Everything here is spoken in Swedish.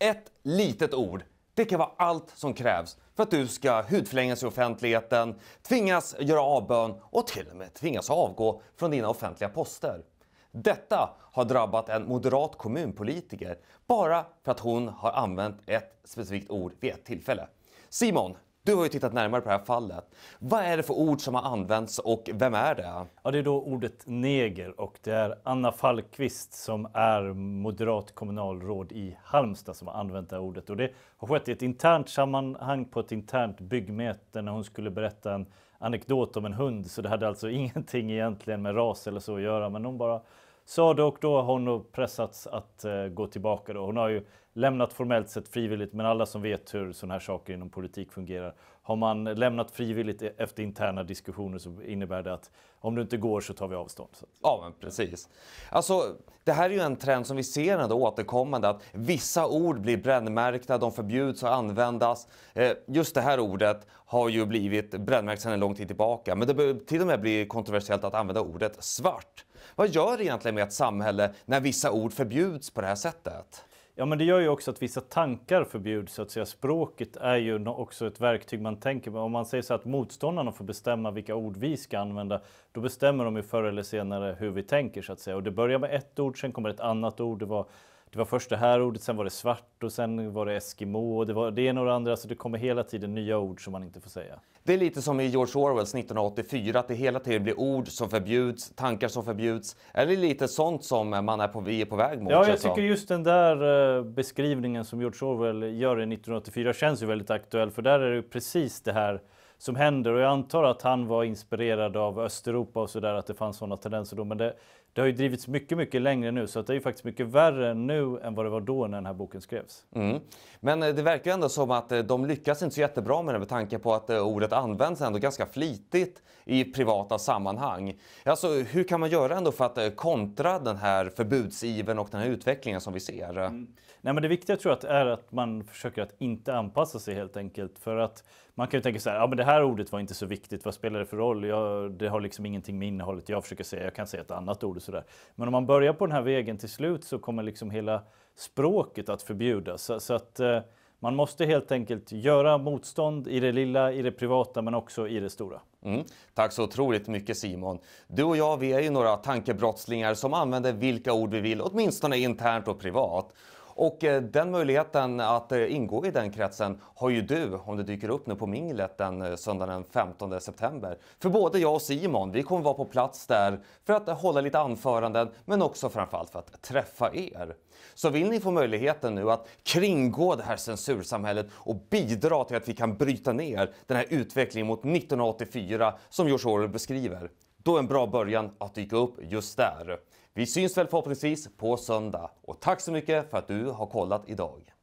Ett litet ord, det kan vara allt som krävs för att du ska hudflängas i offentligheten, tvingas göra avbön och till och med tvingas avgå från dina offentliga poster. Detta har drabbat en moderat kommunpolitiker bara för att hon har använt ett specifikt ord vid ett tillfälle. Simon, du har ju tittat närmare på det här fallet. Vad är det för ord som har använts och vem är det? Ja, det är då ordet neger och det är Anna Falkvist som är moderat kommunalråd i Halmstad som har använt det här ordet. Och det har skett i ett internt sammanhang på ett internt byggmöte när hon skulle berätta en anekdot om en hund. Så det hade alltså ingenting egentligen med ras eller så att göra, men hon bara så och då har hon pressats att eh, gå tillbaka. Då. Hon har ju lämnat formellt sett frivilligt, men alla som vet hur sådana här saker inom politik fungerar. Har man lämnat frivilligt e-, efter interna diskussioner så innebär det att om du inte går så tar vi avstånd. Ja, men precis. Alltså, det här är ju en trend som vi ser ändå återkommande att vissa ord blir brännmärkta, de förbjuds att användas. Eh, just det här ordet har ju blivit brännmärkt sedan en lång tid tillbaka. Men det börjar till och med bli kontroversiellt att använda ordet svart. Vad gör det egentligen med ett samhälle när vissa ord förbjuds på det här sättet? Ja, men det gör ju också att vissa tankar förbjuds. Så att säga. Språket är ju också ett verktyg man tänker på. Om man säger så att motståndarna får bestämma vilka ord vi ska använda, då bestämmer de ju förr eller senare hur vi tänker. så att säga. Och det börjar med ett ord, sen kommer ett annat ord. Det var det var först det här ordet, sen var det svart och sen var det Eskimo och det, var, det är några andra, så det kommer hela tiden nya ord som man inte får säga. Det är lite som i George Orwells 1984, att det hela tiden blir ord som förbjuds, tankar som förbjuds. Eller lite sånt som man är på, vi är på väg mot? Ja, jag alltså. tycker just den där eh, beskrivningen som George Orwell gör i 1984 känns ju väldigt aktuell, för där är det precis det här som händer. Och jag antar att han var inspirerad av Östeuropa och sådär, att det fanns sådana tendenser då. Men det, det har ju drivits mycket, mycket längre nu så att det är ju faktiskt mycket värre nu än vad det var då när den här boken skrevs. Mm. Men eh, det verkar ju ändå som att eh, de lyckas inte så jättebra med det med tanke på att eh, ordet används ändå ganska flitigt i privata sammanhang. Alltså, hur kan man göra ändå för att kontra den här förbudsiven och den här utvecklingen som vi ser? Mm. Nej, men det viktiga tror jag är att man försöker att inte anpassa sig helt enkelt för att man kan ju tänka så här, ja men det här ordet var inte så viktigt, vad spelar det för roll? Jag, det har liksom ingenting med innehållet jag försöker säga, jag kan säga ett annat ord och sådär. Men om man börjar på den här vägen till slut så kommer liksom hela språket att förbjudas. Så, så att eh, man måste helt enkelt göra motstånd i det lilla, i det privata men också i det stora. Mm. Tack så otroligt mycket Simon. Du och jag, vi är ju några tankebrottslingar som använder vilka ord vi vill, åtminstone internt och privat. Och eh, den möjligheten att eh, ingå i den kretsen har ju du om det dyker upp nu på minglet den eh, söndagen den 15 september. För både jag och Simon, vi kommer vara på plats där för att hålla lite anföranden men också framförallt för att träffa er. Så vill ni få möjligheten nu att kringgå det här censursamhället och bidra till att vi kan bryta ner den här utvecklingen mot 1984 som George Orwell beskriver, då är en bra början att dyka upp just där. Vi syns väl förhoppningsvis på söndag och tack så mycket för att du har kollat idag.